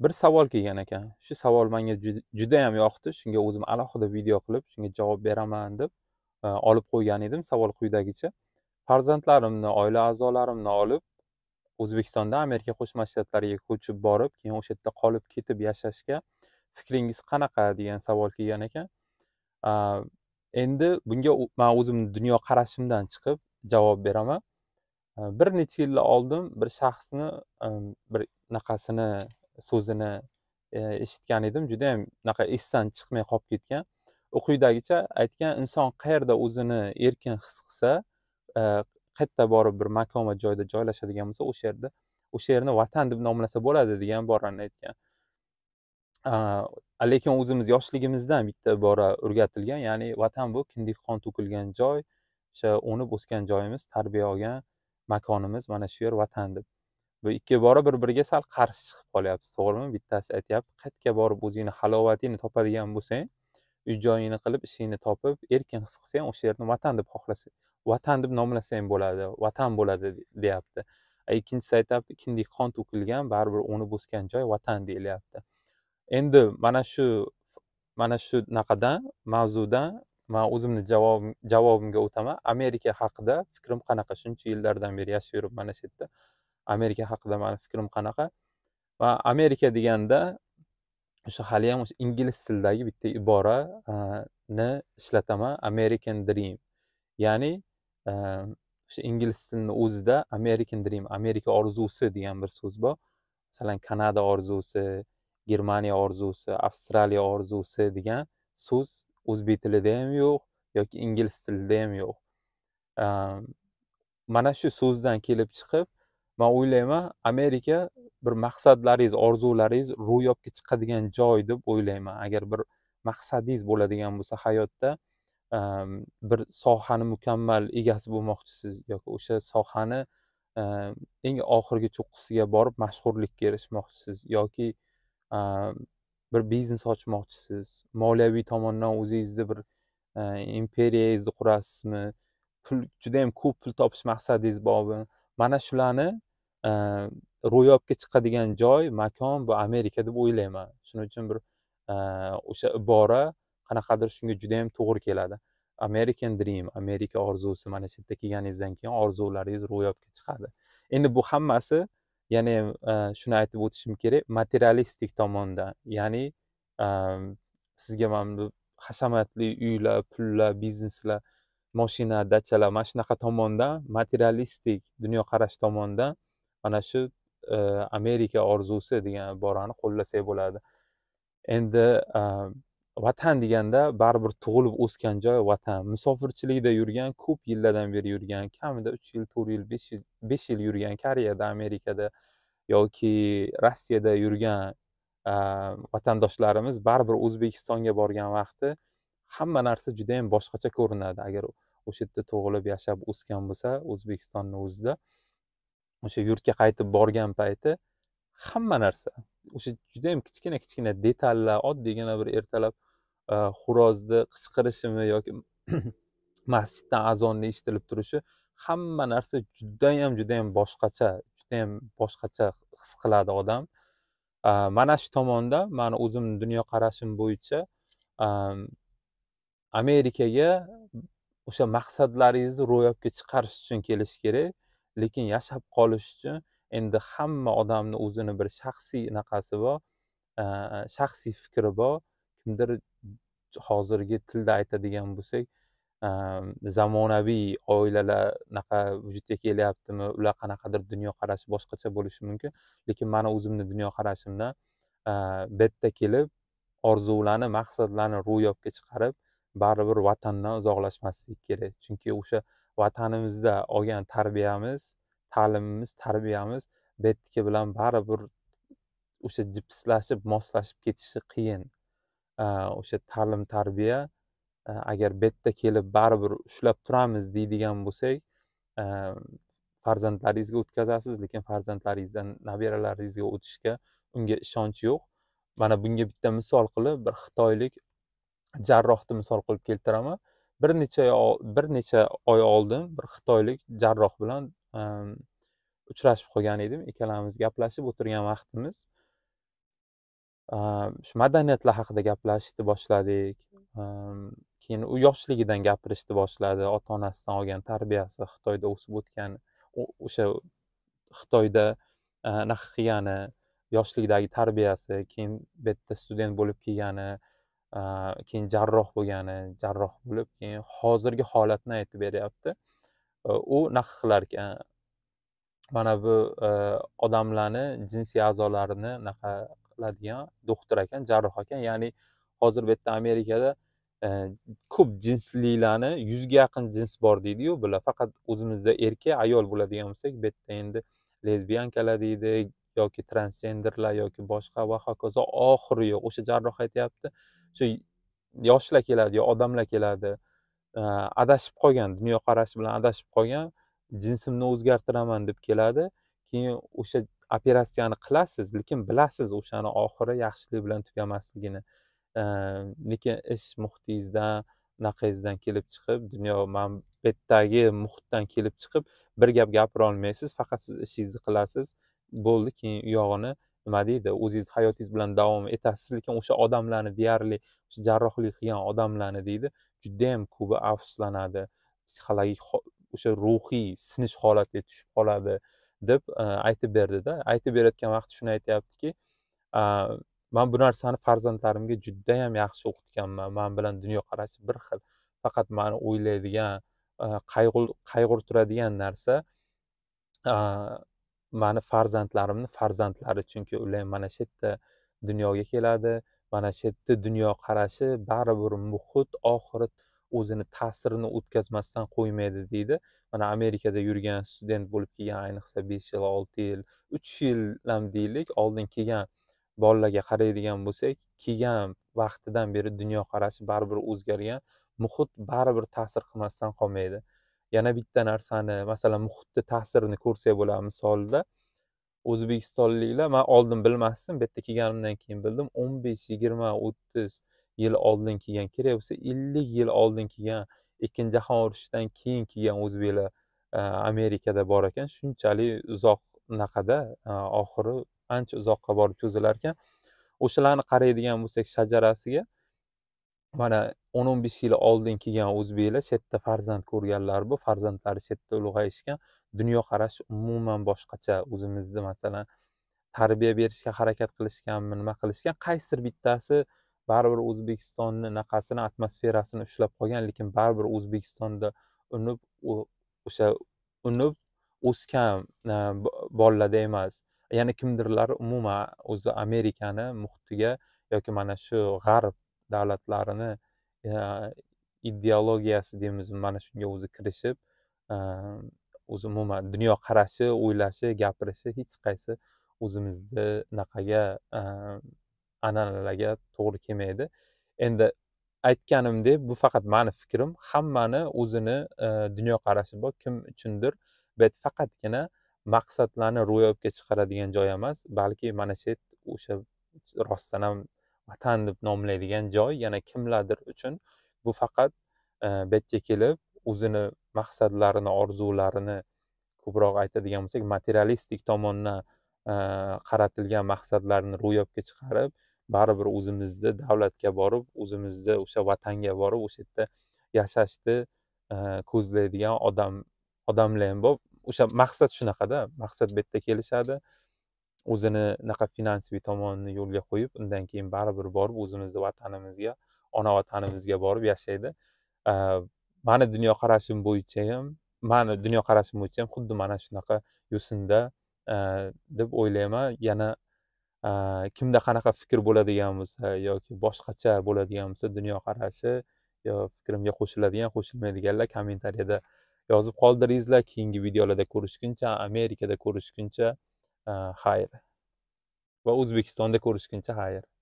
bir savol kelgan ekan shu savol menga judayam yoqdi shunga o'zim alohida video qilib shunga javob beraman deb e, olib qo'ygan edim savol quyidagicha farzandlarimni oila a'zolarimni olib o'zbekistondan amerika qo'shma shtatlariga ko'chib borib keyin o'sha yerda qolib ketib yashashga fikringiz qanaqa degan savol kelgan ekan endi bunga man o'zimni dunyoqarashimdan chiqib javob beraman e, bir necha yil oldin bir shaxsni e, bir anaqasini so'zini e, eshitgan edim judayam unaqa esdan chiqmay qolib ketgan u quyidagicha aytgan inson qayerda o'zini erkin his qilsa e, qayerda borib bir makon va joyda joylashadigan bo'lsa o'sha yerda o'sha yerni vatan deb nomlasa bo'ladi degan iborani aytgan lekin o'zimiz yoshligimizdan bitta ibora o'rgatilgan ya'ni vatan bu kindik qon to'kilgan joy o'sha o'nib o'sgan joyimiz tarbiya olgan makonimiz mana shu yer vatan deb bu ikki bora bir biriga sal qarshi chiqib qolyapti to'g'rimi bittasi aytyapti qayerga borib o'zingni halovatingni topadigan bo'lsang uy joyingni qilib ishingni topib erkin his qilsang o'sha yerni vatan deb xohlasa vatan deb nomlasang bo'ladi vatan bo'ladi deyapti ikkinchisi aytyapti kindik qon to'kilgan baribir uni bosgan joy vatan deyilyapti endi mana shu mana shu naqadan mavzudan man o'zimni javobimga o'taman amerika haqida fikrim qanaqa shuncha yillardan beri yashab yurib mana shu yerda amerika haqida mani fikrim qanaqa va amerika deganda o'sha haliyam o'sha ingliz tilidagi bitta iborani ishlataman american dream ya'ni o'sha ingliz tilini o'zida american dream amerika orzusi degan bir so'z bor masalan kanada orzusi germaniya orzusi avstraliya orzusi degan so'z o'zbek tilida ham yo'q yoki ingliz tilida ham yo'q mana shu so'zdan kelib chiqib man o'ylayman amerika bir maqsadlaringiz orzularingiz ro'yobga chiqadigan joy deb o'ylayman agar bir maqsadingiz bo'ladigan bo'lsa hayotda ehm, bir sohani mukammal egasi bo'lmoqchisiz yoki o'sha sohani ehm, eng oxirgi cho'qqisiga borib mashhurlikka erishmoqchisiz yoki ehm, bir biznes ochmoqchisiz moliyaviy tomondan o'zingizni bir imperiyangizni qurasizmi pul judayam ko'p pul topish maqsadingiz bormi mana shularni Э, ro'yobga chiqadigan joy makon bu amerika deb o'ylayman shuning uchun bir e, o'sha ibora qanaqadir shunga judayam to'g'ri keladi american dream amerika orzusi mana shu yerda kelganingizdan keyin orzularingiz ro'yobga chiqadi endi bu hammasi ya'ni e, shuni aytib o'tishim kerak materialistik tomondan ya'ni e, sizga mana bu hashamatli uylar pullar bizneslar moshina dachalar mana shunaqa tomondan materialistik dunyoqarash tomondan mana shu e, amerika orzusi degan iborani qo'llasak bo'ladi endi e, vatan deganda baribir tug'ilib o'sgan joy vatan musofirchilikda yurgan ko'p yillardan beri yurgan kamida uch yil to'rt yil besh yil besh yil yurgan koreyada amerikada yoki rossiyada yurgan e, vatandoshlarimiz baribir o'zbekistonga borgan vaqti hamma narsa juda yam boshqacha ko'rinadi agar o'sha yerda tug'ilib yashab o'sgan bo'lsa o'zbekistonni o'zida o'sha yurtga qaytib borgan payti hamma narsa o'sha judayam kichkina kichkina detallar oddiygina bir ertalab e, xo'rozni qichqirishimi yoki masjiddan azonni eshitilib turishi hamma narsa judayam judayam boshqacha judayam boshqacha his qiladi odam e, mana shu tomonda mani o'zimni dunyoqarashim bo'yicha e, amerikaga o'sha maqsadlaringizni ro'yobga chiqarish uchun kelish kerak lekin yashab qolish uchun endi hamma odamni o'zini bir shaxsiy anaqasi bor shaxsiy fikri bor kimdir hozirgi tilda aytadigan bo'lsak zamonaviy oilalar anaqa vujudga kelyaptimi ular qanaqadir dunyoqarashi boshqacha bo'lishi mumkin lekin mani o'zimni dunyoqarashimdan bu yerda kelib orzularni maqsadlarni ro'yobga chiqarib baribir vatandan uzoqlashmaslik kerak chunki o'sha vatanimizda olgan tarbiyamiz ta'limimiz tarbiyamiz betniki bilan baribir o'sha jipslashib moslashib ketishi qiyin o'sha ta'lim tarbiya agar betda kelib baribir ushlab turamiz deydigan bo'lsak farzandlaringizga o'tkazasiz lekin farzandlaringizdan nabiralaringizga o'tishga unga ishonch yo'q mana bunga bitta misol qilib bir xitoylik jarrohni misol qilib keltiraman bir necha bir necha oy oldin bir xitoylik jarroh bilan uchrashib qolgan edim ikkalamiz gaplashib o'tirgan vaqtimiz shu madaniyatlar haqida gaplashishni boshladik keyin u yoshligidan gapirishni boshladi ota onasidan olgan tarbiyasi xitoyda o'sib o'tgan o'sha xitoyda anaqa qilgani yoshligidagi tarbiyasi keyin bu yerda student bo'lib kelgani keyin jarroh bo'lgani jarroh bo'lib keyin hozirgi holatni aytib beryapti e, u naql qilar ekan mana bu e, odamlarni jinsiy a'zolarini naqa qiladigan doktor ekan jarroh ekan ya'ni hozir bu yerda amerikada e, ko'p jinslilarni yuzga yaqin jins bor deydiyu bular faqat o'zimizda erkak ayol bo'ladigan bo'lsak bu yerda endi lesbiyankalar deydi yoki transgenderlar yoki boshqa va hokazo oxiri yo'q o'sha jarroh aytyapti shu yoshlar keladi yo odamlar keladi e, adashib qolgan dunyoqarash bilan adashib qolgan jinsimni o'zgartiraman deb keladi keyin o'sha operatsiyani qilasiz lekin bilasiz o'shani oxiri yaxshilik bilan tugamasligini e, lekin ish muhitingizdan anaqangizdan kelib chiqib dunyo man bu yerdagi muhitdan kelib chiqib bir gap gapira olmaysiz faqat siz ishingizni qilasiz bo'ldi keyin uyog'ini nima deydi o'zingiz hayotingiz bilan davom etasiz lekin o'sha odamlarni deyarli o'sha jarrohlik qilgan odamlarni deydi judayam ko'pi afsuslanadi psixologik o'sha ruhiy sinish holatiga tushib qoladi deb e, aytib berdida aytib berayotgan vaqti shuni aytyaptiki man bu narsani farzandlarimga judayam yaxshi o'qitganman man bilan dunyoqarashi bir xil faqat mani o'ylaydigan e, qayg'urtiradigan narsa mani farzandlarimni farzandlari chunki ular mana shu yerda dunyoga keladi mana shu yerda dunyoqarashi baribir muhit oxirat o'zini ta'sirini o'tkazmasdan qo'ymaydi deydi mana amerikada yurgan student bo'lib kelgan ayniqsa besh yil olti yil uch yil ham deylik oldin kelgan bolalarga qaraydigan bo'lsak kelgan vaqtidan beri dunyoqarashi baribir o'zgargan muhit baribir ta'sir qilmasdan qolmaydi yana bitta narsani masalan muhitni ta'sirini ko'rsak bo'ladi misolida o'zbekistonliklar man oldin bilmasdim bu yerga kelganimdan keyin bildim o'n besh yigirma o'ttiz yil oldin kelgan kerak bo'lsa ellik yil oldin kelgan ikkinchi jahon urushidan keyin kelgan o'zbeklar amerikada bor ekan shunchalik uzoq unaqada oxiri ancha uzoqqa borib cho'zilar ekan o'shalarni qaraydigan bo'lsak shajarasiga mana o'n o'n besh yil oldin kelgan o'zbeklar chetda farzand ko'rganlar bu farzandlari chetda ulg'ayishgan dunyoqarash umuman boshqacha o'zimizni masalan tarbiya berishga harakat qilishganmi nima qilishgan qaysidir bittasi baribir o'zbekistonni anaqasini atmosferasini ushlab qolgan lekin baribir o'zbekistonda unib o'sha unib o'sgan e, bolalarda emas ya'ni kimdirlar umuman o'zi amerikani muhitiga yoki mana shu g'arb davlatlarini e, ideologiyasi deymiz mana shunga o'zi kirishib e, o'zi umuman dunyoqarashi o'ylashi gapirishi hech qaysi o'zimizni naqaga e, an'analarga to'g'ri kelmaydi endi aytganimdek bu faqat mani fikrim hammani o'zini dunyoqarashi bor kim uchundir bu faqatgina maqsadlarni ro'yobga chiqaradigan joy emas balki mana shu o'sha rostdan ham vatan deb nomlaydigan joy yana kimlardir uchun bu faqat e, bu yerga kelib o'zini maqsadlarini orzularini ko'proq aytadigan bo'lsak materialistik tomondan e, qaratilgan maqsadlarni ro'yobga chiqarib baribir o'zimizni davlatga borib o'zimizni o'sha vatanga borib o'sha yerda yashashni e, ko'zlaydigan odam odamlar ham bor o'sha maqsad shunaqada maqsad bu yerda kelishadi o'zini naqa finansiy tomonini yo'lga qo'yib undan keyin baribir borib o'zimizni vatanimizga ona vatanimizga borib yashaydi mani dunyoqarashim bo'yicha ham mani dunyoqarashim bo'yicha ham xuddi mana shunaqa yo'sinda deb o'ylayman yana kimda qanaqa fikr bo'ladigan bo'lsa yoki boshqacha bo'ladigan bo'lsa dunyoqarashi yo fikrimga qo'shiladigan qo'shilmaydiganlar kommentariyada yozib qoldiringlar keyingi videolarda ko'rishguncha amerikada ko'rishguncha xayr va o'zbekistonda ko'rishguncha xayr